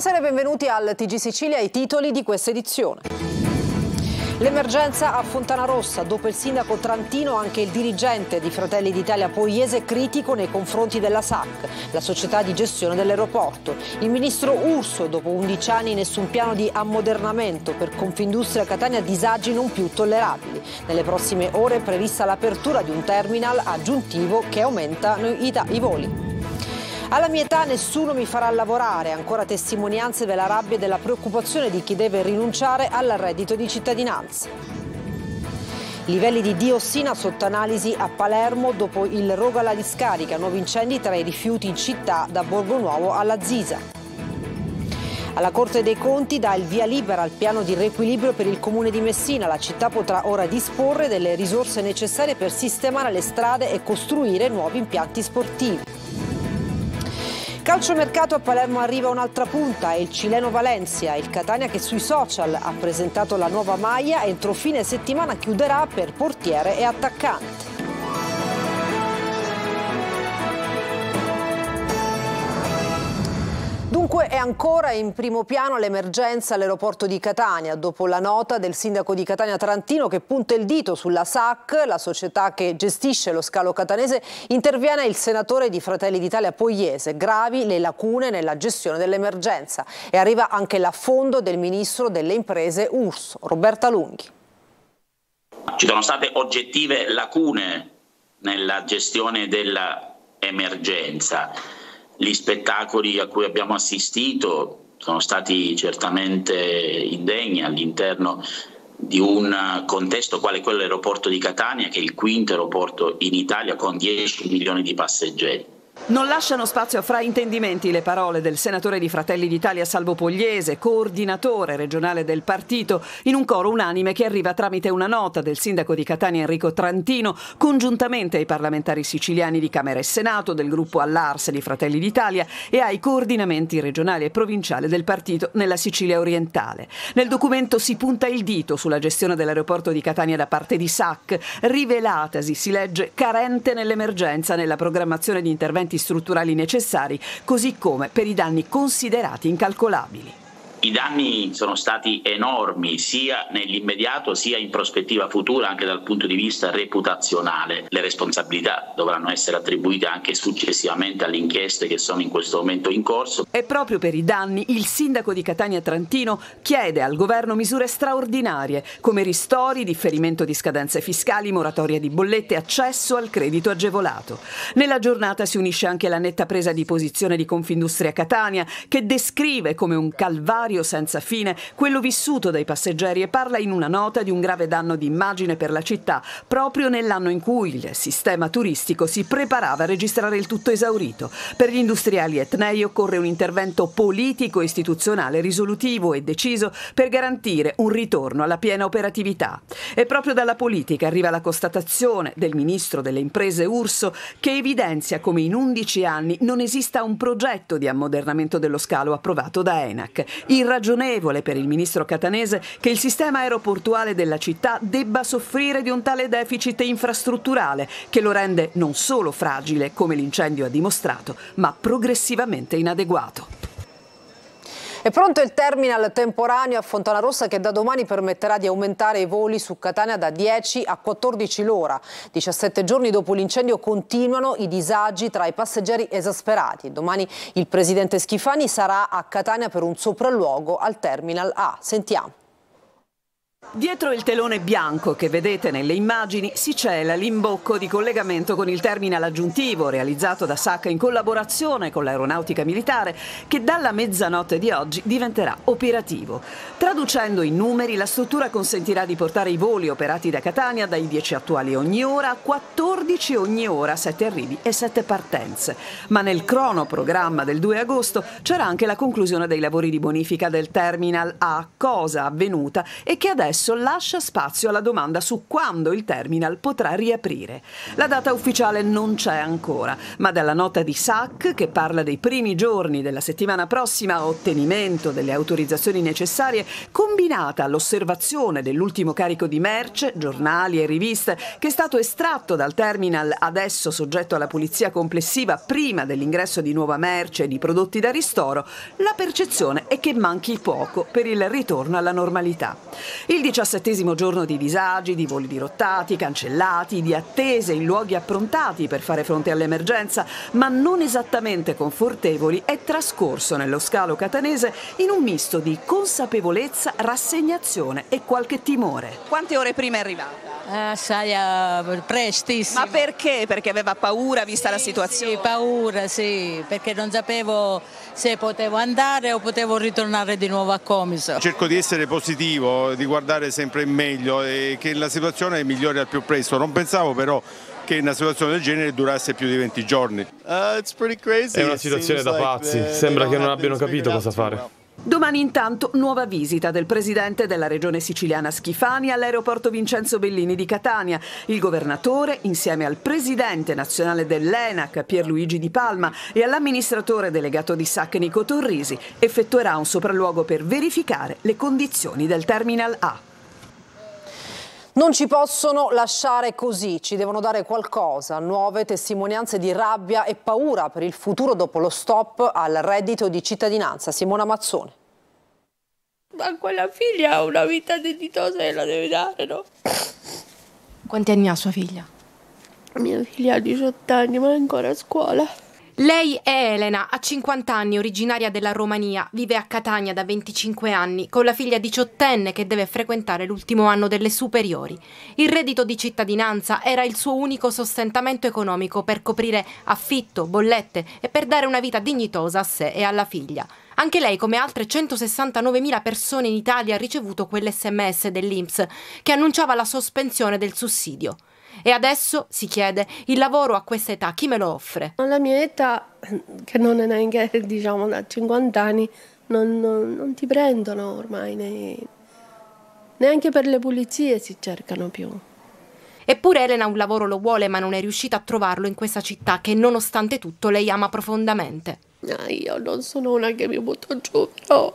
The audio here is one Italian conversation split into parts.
Buonasera e benvenuti al TG Sicilia, i titoli di questa edizione. L'emergenza a Fontana Rossa, dopo il sindaco Trantino anche il dirigente di Fratelli d'Italia Poiese critico nei confronti della SAC, la società di gestione dell'aeroporto. Il ministro Urso, dopo 11 anni nessun piano di ammodernamento per Confindustria Catania disagi non più tollerabili. Nelle prossime ore è prevista l'apertura di un terminal aggiuntivo che aumenta i voli. Alla mia età nessuno mi farà lavorare, ancora testimonianze della rabbia e della preoccupazione di chi deve rinunciare al reddito di cittadinanza. Livelli di diossina sotto analisi a Palermo dopo il rogo alla discarica, nuovi incendi tra i rifiuti in città da Borgo Nuovo alla Zisa. Alla Corte dei Conti dà il via libera al piano di riequilibrio per il comune di Messina. La città potrà ora disporre delle risorse necessarie per sistemare le strade e costruire nuovi impianti sportivi. Calciomercato a Palermo arriva un'altra punta, è il cileno Valencia, il Catania che sui social ha presentato la nuova maglia, entro fine settimana chiuderà per portiere e attaccante. Dunque è ancora in primo piano l'emergenza all'aeroporto di Catania, dopo la nota del sindaco di Catania Tarantino che punta il dito sulla SAC, la società che gestisce lo scalo catanese, interviene il senatore di Fratelli d'Italia Pogliese, gravi le lacune nella gestione dell'emergenza e arriva anche l'affondo del ministro delle imprese Urso, Roberta Lunghi. Ci sono state oggettive lacune nella gestione dell'emergenza gli spettacoli a cui abbiamo assistito sono stati certamente indegni all'interno di un contesto quale quello dell'aeroporto di Catania, che è il quinto aeroporto in Italia con 10 milioni di passeggeri non lasciano spazio a fraintendimenti le parole del senatore di Fratelli d'Italia Salvo Pogliese, coordinatore regionale del partito, in un coro unanime che arriva tramite una nota del sindaco di Catania Enrico Trantino, congiuntamente ai parlamentari siciliani di Camera e Senato, del gruppo All'Arse di Fratelli d'Italia e ai coordinamenti regionali e provinciali del partito nella Sicilia orientale. Nel documento si punta il dito sulla gestione dell'aeroporto di Catania da parte di SAC, rivelatasi, si legge, carente nell'emergenza nella programmazione di interventi interventi strutturali necessari, così come per i danni considerati incalcolabili. I danni sono stati enormi sia nell'immediato sia in prospettiva futura anche dal punto di vista reputazionale. Le responsabilità dovranno essere attribuite anche successivamente alle inchieste che sono in questo momento in corso. E proprio per i danni il sindaco di Catania Trantino chiede al governo misure straordinarie come ristori, differimento di scadenze fiscali, moratoria di bollette, e accesso al credito agevolato. Nella giornata si unisce anche la netta presa di posizione di Confindustria Catania che descrive come un calvario calvario senza fine, quello vissuto dai passeggeri e parla in una nota di un grave danno di immagine per la città, proprio nell'anno in cui il sistema turistico si preparava a registrare il tutto esaurito. Per gli industriali etnei occorre un intervento politico istituzionale risolutivo e deciso per garantire un ritorno alla piena operatività. E proprio dalla politica arriva la constatazione del ministro delle imprese Urso che evidenzia come in 11 anni non esista un progetto di ammodernamento dello scalo approvato da ENAC irragionevole per il ministro catanese che il sistema aeroportuale della città debba soffrire di un tale deficit infrastrutturale che lo rende non solo fragile, come l'incendio ha dimostrato, ma progressivamente inadeguato. È pronto il terminal temporaneo a Fontana Rossa che da domani permetterà di aumentare i voli su Catania da 10 a 14 l'ora. 17 giorni dopo l'incendio continuano i disagi tra i passeggeri esasperati. Domani il presidente Schifani sarà a Catania per un sopralluogo al terminal A. Sentiamo. Dietro il telone bianco che vedete nelle immagini si cela l'imbocco di collegamento con il terminal aggiuntivo realizzato da Sacca in collaborazione con l'aeronautica militare che dalla mezzanotte di oggi diventerà operativo. Traducendo i numeri la struttura consentirà di portare i voli operati da Catania dai 10 attuali ogni ora a 14 ogni ora, 7 arrivi e 7 partenze. Ma nel cronoprogramma del 2 agosto c'era anche la conclusione dei lavori di bonifica del terminal A, cosa avvenuta e che adesso processo lascia spazio alla domanda su quando il terminal potrà riaprire. La data ufficiale non c'è ancora, ma dalla nota di SAC che parla dei primi giorni della settimana prossima a ottenimento delle autorizzazioni necessarie, combinata all'osservazione dell'ultimo carico di merce, giornali e riviste che è stato estratto dal terminal adesso soggetto alla pulizia complessiva prima dell'ingresso di nuova merce e di prodotti da ristoro, la percezione è che manchi poco per il ritorno alla normalità. Il diciassettesimo giorno di disagi, di voli dirottati, cancellati, di attese in luoghi approntati per fare fronte all'emergenza, ma non esattamente confortevoli, è trascorso nello scalo catanese in un misto di consapevolezza, rassegnazione e qualche timore. Quante ore prima è arrivata? Ah, sai, eh, prestissimo. Ma perché? Perché aveva paura vista sì, la situazione? Sì, paura, sì, perché non sapevo se potevo andare o potevo ritornare di nuovo a Comiso. Cerco di essere positivo, di guardare dare sempre il meglio e che la situazione migliori al più presto. Non pensavo però che una situazione del genere durasse più di 20 giorni. Uh, È una situazione da pazzi, sembra che non abbiano capito cosa fare. Domani intanto nuova visita del presidente della regione siciliana Schifani all'aeroporto Vincenzo Bellini di Catania. Il governatore, insieme al presidente nazionale dell'ENAC Pierluigi Di Palma e all'amministratore delegato di SAC Nico Torrisi, effettuerà un sopralluogo per verificare le condizioni del terminal A. Non ci possono lasciare così, ci devono dare qualcosa, nuove testimonianze di rabbia e paura per il futuro dopo lo stop al reddito di cittadinanza. Simona Mazzone. Ma quella figlia ha una vita dignitosa e la deve dare, no? Quanti anni ha sua figlia? Mia figlia ha 18 anni, ma è ancora a scuola. Lei è Elena, ha 50 anni, originaria della Romania, vive a Catania da 25 anni, con la figlia diciottenne che deve frequentare l'ultimo anno delle superiori. Il reddito di cittadinanza era il suo unico sostentamento economico per coprire affitto, bollette e per dare una vita dignitosa a sé e alla figlia. Anche lei, come altre 169.000 persone in Italia, ha ricevuto quell'SMS dell'INPS che annunciava la sospensione del sussidio. E adesso si chiede, il lavoro a questa età chi me lo offre? Alla mia età, che non è neanche diciamo da 50 anni, non, non, non ti prendono ormai, ne, neanche per le pulizie si cercano più. Eppure Elena un lavoro lo vuole, ma non è riuscita a trovarlo in questa città che nonostante tutto lei ama profondamente. Ah, io non sono una che mi butto giù, no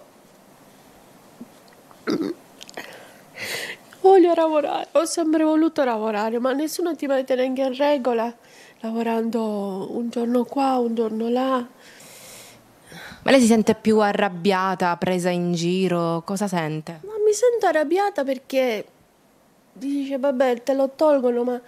voglio lavorare, ho sempre voluto lavorare, ma nessuno ti mette neanche in regola, lavorando un giorno qua, un giorno là. Ma lei si sente più arrabbiata, presa in giro? Cosa sente? Ma mi sento arrabbiata perché dice, vabbè, te lo tolgono, ma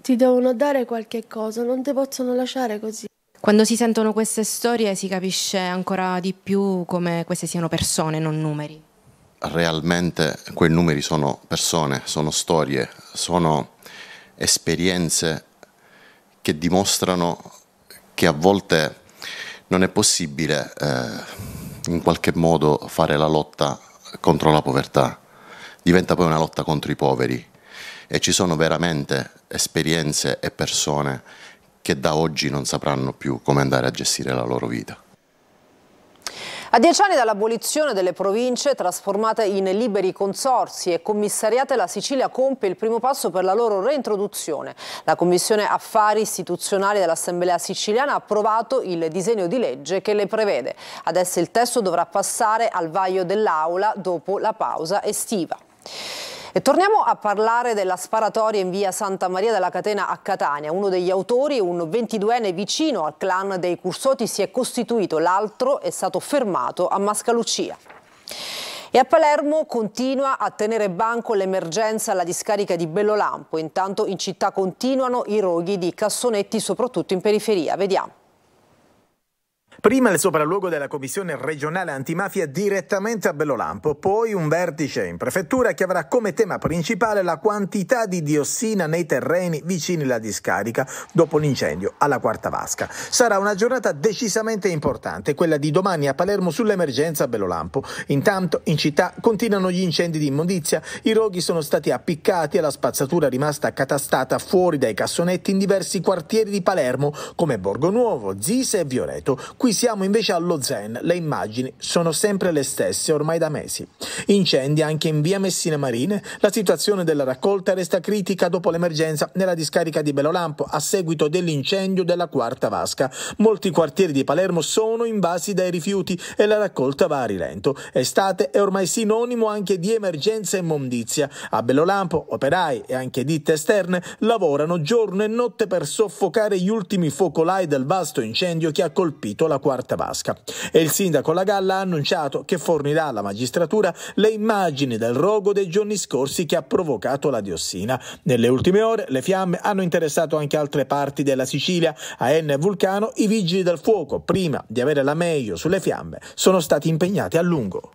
ti devono dare qualche cosa, non ti possono lasciare così. Quando si sentono queste storie si capisce ancora di più come queste siano persone, non numeri realmente quei numeri sono persone, sono storie, sono esperienze che dimostrano che a volte non è possibile eh, in qualche modo fare la lotta contro la povertà, diventa poi una lotta contro i poveri e ci sono veramente esperienze e persone che da oggi non sapranno più come andare a gestire la loro vita. A dieci anni dall'abolizione delle province, trasformate in liberi consorsi e commissariate, la Sicilia compie il primo passo per la loro reintroduzione. La Commissione Affari Istituzionali dell'Assemblea Siciliana ha approvato il disegno di legge che le prevede. Adesso il testo dovrà passare al vaglio dell'Aula dopo la pausa estiva. E torniamo a parlare della sparatoria in via Santa Maria della Catena a Catania. Uno degli autori, un 22enne vicino al clan dei Cursoti, si è costituito, l'altro è stato fermato a Mascalucia. E a Palermo continua a tenere banco l'emergenza alla discarica di Bellolampo. Intanto in città continuano i roghi di cassonetti, soprattutto in periferia. Vediamo. Prima il sopralluogo della Commissione regionale antimafia direttamente a Bellolampo, poi un vertice in prefettura che avrà come tema principale la quantità di diossina nei terreni vicini alla discarica dopo l'incendio alla Quarta Vasca. Sarà una giornata decisamente importante, quella di domani a Palermo sull'emergenza a Bellolampo. Intanto in città continuano gli incendi di immondizia, i roghi sono stati appiccati e la spazzatura rimasta catastata fuori dai cassonetti in diversi quartieri di Palermo come Borgo Nuovo, Zise e Violeto. Qui siamo invece allo Zen, le immagini sono sempre le stesse ormai da mesi. Incendi anche in via Messina Marine, la situazione della raccolta resta critica dopo l'emergenza nella discarica di Belolampo a seguito dell'incendio della quarta vasca. Molti quartieri di Palermo sono invasi dai rifiuti e la raccolta va a rilento. Estate è ormai sinonimo anche di emergenza immondizia. A Belolampo operai e anche ditte esterne lavorano giorno e notte per soffocare gli ultimi focolai del vasto incendio che ha colpito la la quarta vasca e il sindaco La Galla ha annunciato che fornirà alla magistratura le immagini del rogo dei giorni scorsi che ha provocato la diossina. Nelle ultime ore le fiamme hanno interessato anche altre parti della Sicilia. A Enne e Vulcano i vigili del fuoco, prima di avere la meglio sulle fiamme, sono stati impegnati a lungo.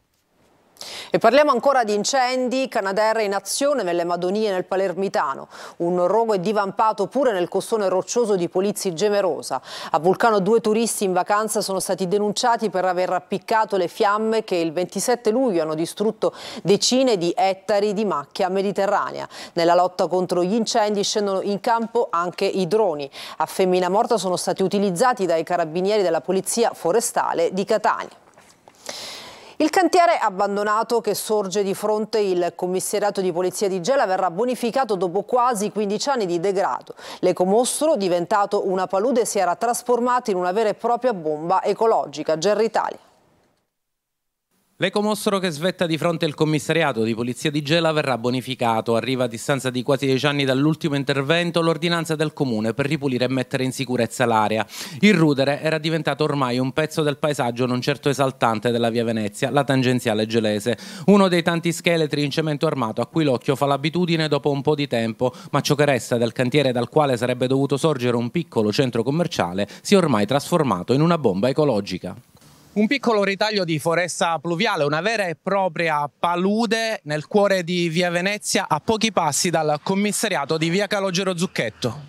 E parliamo ancora di incendi, Canadair in azione nelle Madonie nel Palermitano. Un rogo è divampato pure nel costone roccioso di Polizzi Gemerosa. A Vulcano due turisti in vacanza sono stati denunciati per aver appiccato le fiamme che il 27 luglio hanno distrutto decine di ettari di macchia mediterranea. Nella lotta contro gli incendi scendono in campo anche i droni. A Femmina Morta sono stati utilizzati dai carabinieri della Polizia Forestale di Catania. Il cantiere abbandonato che sorge di fronte il commissariato di polizia di Gela verrà bonificato dopo quasi 15 anni di degrado. L'ecomostro, diventato una palude, si era trasformato in una vera e propria bomba ecologica. Gerry L'ecomossero che svetta di fronte al commissariato di polizia di Gela verrà bonificato. Arriva a distanza di quasi dieci anni dall'ultimo intervento l'ordinanza del comune per ripulire e mettere in sicurezza l'area. Il rudere era diventato ormai un pezzo del paesaggio non certo esaltante della via Venezia, la tangenziale gelese. Uno dei tanti scheletri in cemento armato a cui l'occhio fa l'abitudine dopo un po' di tempo, ma ciò che resta del cantiere dal quale sarebbe dovuto sorgere un piccolo centro commerciale si è ormai trasformato in una bomba ecologica. Un piccolo ritaglio di foresta pluviale, una vera e propria palude nel cuore di Via Venezia a pochi passi dal commissariato di Via Calogero Zucchetto.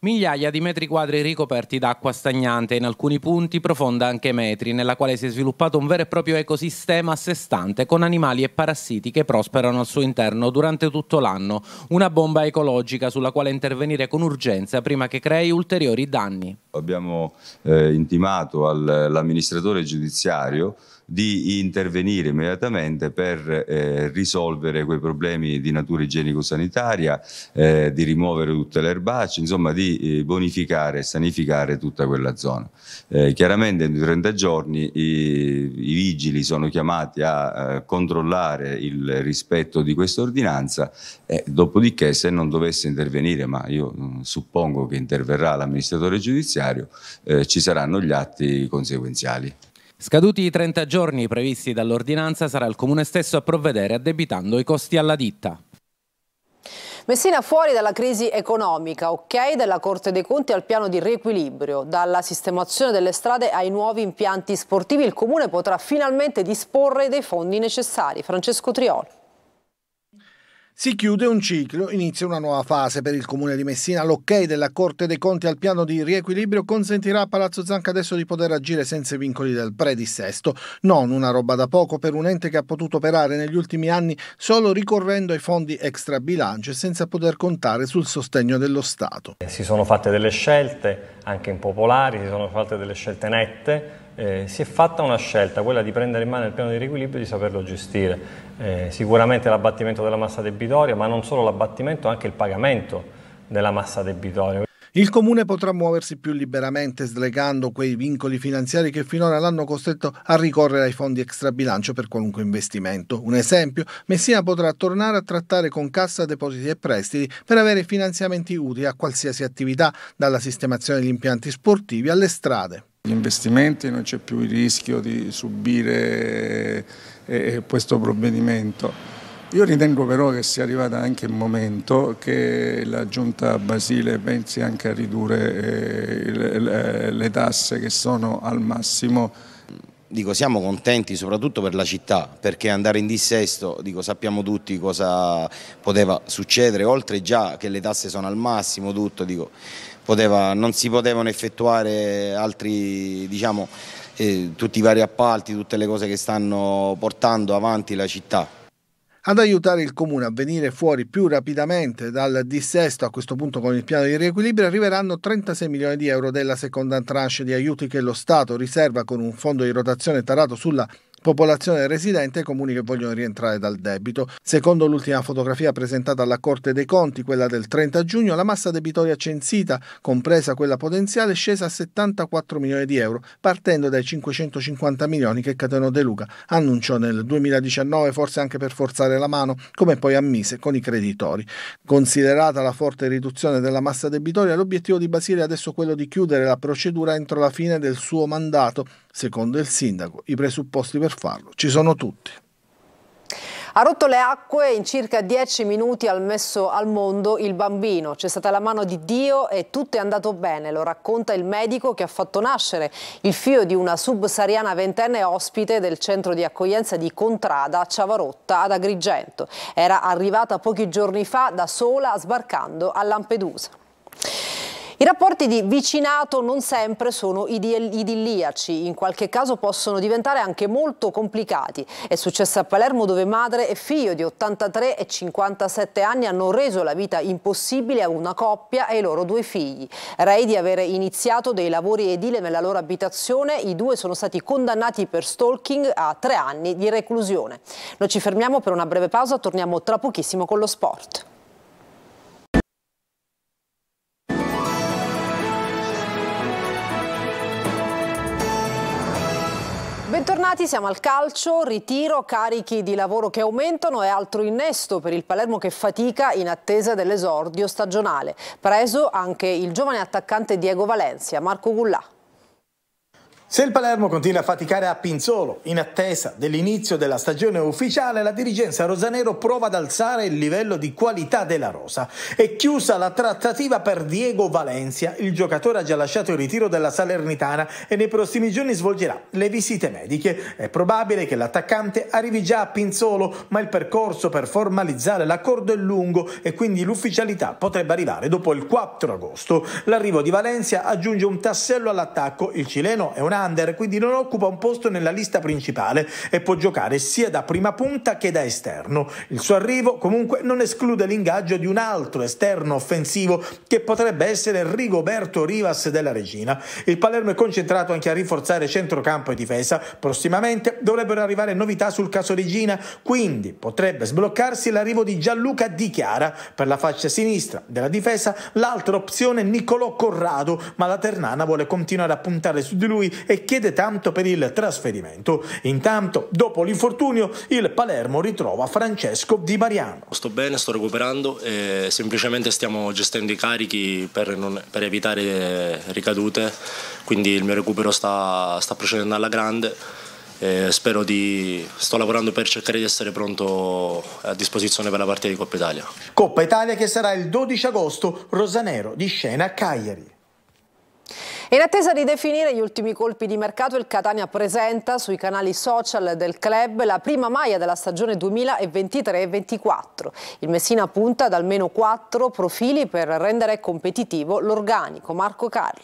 Migliaia di metri quadri ricoperti d'acqua stagnante, in alcuni punti profonda anche metri, nella quale si è sviluppato un vero e proprio ecosistema a sé stante con animali e parassiti che prosperano al suo interno durante tutto l'anno, una bomba ecologica sulla quale intervenire con urgenza prima che crei ulteriori danni abbiamo eh, intimato all'amministratore giudiziario di intervenire immediatamente per eh, risolvere quei problemi di natura igienico-sanitaria, eh, di rimuovere tutte le erbacce, insomma di eh, bonificare e sanificare tutta quella zona. Eh, chiaramente in 30 giorni i, i, vigili sono chiamati a eh, controllare il rispetto di questa ordinanza e dopodiché se non dovesse intervenire, ma io mm, suppongo che interverrà l'amministratore giudiziario, giudiziario. Eh, ci saranno gli atti conseguenziali. Scaduti i 30 giorni previsti dall'ordinanza, sarà il comune stesso a provvedere addebitando i costi alla ditta. Messina fuori dalla crisi economica, ok della Corte dei Conti al piano di riequilibrio, dalla sistemazione delle strade ai nuovi impianti sportivi, il Comune potrà finalmente disporre dei fondi necessari. Francesco Trioli. Si chiude un ciclo, inizia una nuova fase per il comune di Messina. L'ok della Corte dei Conti al piano di riequilibrio consentirà a Palazzo Zanca adesso di poter agire senza i vincoli del predissesto. Non una roba da poco per un ente che ha potuto operare negli ultimi anni solo ricorrendo ai fondi extra bilancio e senza poter contare sul sostegno dello Stato. Si sono fatte delle scelte anche impopolari, si sono fatte delle scelte nette eh, si è fatta una scelta, quella di prendere in mano il piano di riequilibrio e di saperlo gestire. Eh, sicuramente l'abbattimento della massa debitoria, ma non solo l'abbattimento, anche il pagamento della massa debitoria. Il comune potrà muoversi più liberamente slegando quei vincoli finanziari che finora l'hanno costretto a ricorrere ai fondi extrabilancio per qualunque investimento. Un esempio, Messina potrà tornare a trattare con cassa depositi e prestiti per avere finanziamenti utili a qualsiasi attività, dalla sistemazione degli impianti sportivi alle strade. Gli investimenti non c'è più il rischio di subire eh, eh, questo provvedimento. Io ritengo però che sia arrivato anche il momento che la giunta Basile pensi anche a ridurre eh, eh, le tasse che sono al massimo. Dico, siamo contenti soprattutto per la città, perché andare in dissesto, dico, sappiamo tutti cosa poteva succedere, oltre già che le tasse sono al massimo, tutto, dico, poteva, non si potevano effettuare altri, diciamo, eh, tutti i vari appalti, tutte le cose che stanno portando avanti la città. Ad aiutare il comune a venire fuori più rapidamente dal dissesto, a questo punto con il piano di riequilibrio, arriveranno 36 milioni di euro della seconda tranche di aiuti che lo Stato riserva con un fondo di rotazione tarato sulla popolazione residente e comuni che vogliono rientrare dal debito. Secondo l'ultima fotografia presentata alla Corte dei Conti, quella del 30 giugno, la massa debitoria censita, compresa quella potenziale, è scesa a 74 milioni di euro, partendo dai 550 milioni che Cateno De Luca annunciò nel 2019, forse anche per forzare la mano, come poi ammise con i creditori. Considerata la forte riduzione della massa debitoria, l'obiettivo di Basile è adesso quello di chiudere la procedura entro la fine del suo mandato, Secondo il sindaco, i presupposti per farlo ci sono tutti. Ha rotto le acque in circa 10 minuti ha messo al mondo il bambino. C'è stata la mano di Dio e tutto è andato bene, lo racconta il medico che ha fatto nascere il figlio di una subsahariana ventenne ospite del centro di accoglienza di Contrada a Ciavarotta ad Agrigento. Era arrivata pochi giorni fa da sola sbarcando a Lampedusa. I rapporti di vicinato non sempre sono idilliaci, in qualche caso possono diventare anche molto complicati. È successo a Palermo dove madre e figlio di 83 e 57 anni hanno reso la vita impossibile a una coppia e ai loro due figli. Rei di avere iniziato dei lavori edile nella loro abitazione, i due sono stati condannati per stalking a tre anni di reclusione. Noi ci fermiamo per una breve pausa, torniamo tra pochissimo con lo sport. Bentornati, siamo al calcio, ritiro, carichi di lavoro che aumentano e altro innesto per il Palermo che fatica in attesa dell'esordio stagionale. Preso anche il giovane attaccante Diego Valencia, Marco Gullà. Se il Palermo continua a faticare a Pinzolo, in attesa dell'inizio della stagione ufficiale, la dirigenza rosanero prova ad alzare il livello di qualità della rosa. È chiusa la trattativa per Diego Valencia, il giocatore ha già lasciato il ritiro della Salernitana e nei prossimi giorni svolgerà le visite mediche. È probabile che l'attaccante arrivi già a Pinzolo, ma il percorso per formalizzare l'accordo è lungo e quindi l'ufficialità potrebbe arrivare dopo il 4 agosto. L'arrivo di Valencia aggiunge un tassello all'attacco, il cileno è un under, quindi non occupa un posto nella lista principale e può giocare sia da prima punta che da esterno. Il suo arrivo comunque non esclude l'ingaggio di un altro esterno offensivo che potrebbe essere Rigoberto Rivas della Regina. Il Palermo è concentrato anche a rinforzare centrocampo e difesa. Prossimamente dovrebbero arrivare novità sul caso Regina, quindi potrebbe sbloccarsi l'arrivo di Gianluca Di Chiara per la faccia sinistra della difesa, l'altra opzione è Niccolò Corrado, ma la Ternana vuole continuare a puntare su di lui e chiede tanto per il trasferimento. Intanto, dopo l'infortunio, il Palermo ritrova Francesco Di Mariano. Sto bene, sto recuperando, eh, semplicemente stiamo gestendo i carichi per, non, per, evitare eh, ricadute, quindi il mio recupero sta, sta procedendo alla grande. Eh, spero di sto lavorando per cercare di essere pronto a disposizione per la partita di Coppa Italia. Coppa Italia che sarà il 12 agosto, Rosanero di scena a Cagliari. In attesa di definire gli ultimi colpi di mercato, il Catania presenta sui canali social del club la prima maglia della stagione 2023-24. Il Messina punta ad almeno quattro profili per rendere competitivo l'organico. Marco Carli.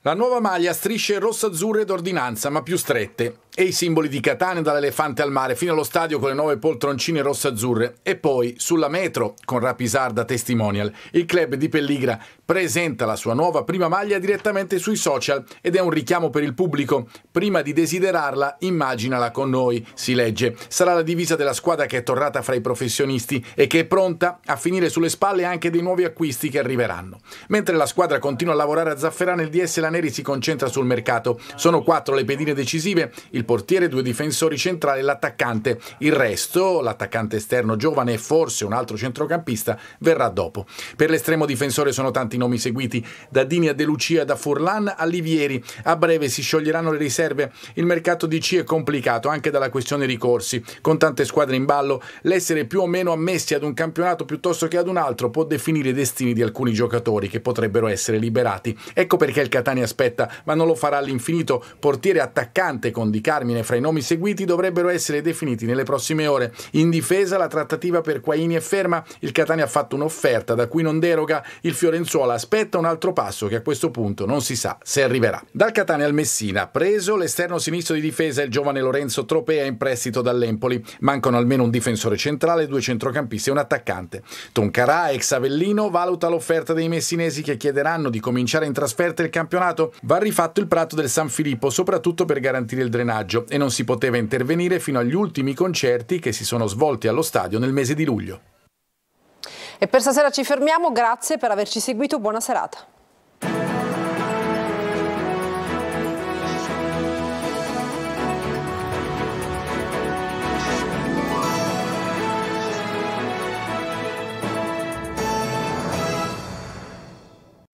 La nuova maglia strisce rosso-azzurre d'ordinanza, ma più strette e i simboli di Catania dall'elefante al mare fino allo stadio con le nuove poltroncine rossa azzurre e poi sulla metro con Rapisarda Testimonial. Il club di Pelligra presenta la sua nuova prima maglia direttamente sui social ed è un richiamo per il pubblico. Prima di desiderarla, immaginala con noi, si legge. Sarà la divisa della squadra che è tornata fra i professionisti e che è pronta a finire sulle spalle anche dei nuovi acquisti che arriveranno. Mentre la squadra continua a lavorare a Zafferana, il DS Laneri si concentra sul mercato. Sono quattro le pedine decisive. Il il portiere, due difensori centrali e l'attaccante. Il resto, l'attaccante esterno giovane e forse un altro centrocampista, verrà dopo. Per l'estremo difensore sono tanti nomi seguiti, da Dini a De Lucia, da Furlan a Livieri. A breve si scioglieranno le riserve. Il mercato di C è complicato anche dalla questione ricorsi. Con tante squadre in ballo, l'essere più o meno ammessi ad un campionato piuttosto che ad un altro può definire i destini di alcuni giocatori che potrebbero essere liberati. Ecco perché il Catania aspetta, ma non lo farà all'infinito. Portiere attaccante con Di Castro Carmine fra i nomi seguiti dovrebbero essere definiti nelle prossime ore. In difesa la trattativa per Quaini è ferma, il Catania ha fatto un'offerta da cui non deroga, il Fiorenzuola aspetta un altro passo che a questo punto non si sa se arriverà. Dal Catania al Messina, preso l'esterno sinistro di difesa il giovane Lorenzo Tropea in prestito dall'Empoli. Mancano almeno un difensore centrale, due centrocampisti e un attaccante. Toncarà, ex Avellino, valuta l'offerta dei messinesi che chiederanno di cominciare in trasferta il campionato. Va rifatto il prato del San Filippo, soprattutto per garantire il drenaggio viaggio e non si poteva intervenire fino agli ultimi concerti che si sono svolti allo stadio nel mese di luglio. E per stasera ci fermiamo, grazie per averci seguito, buona serata.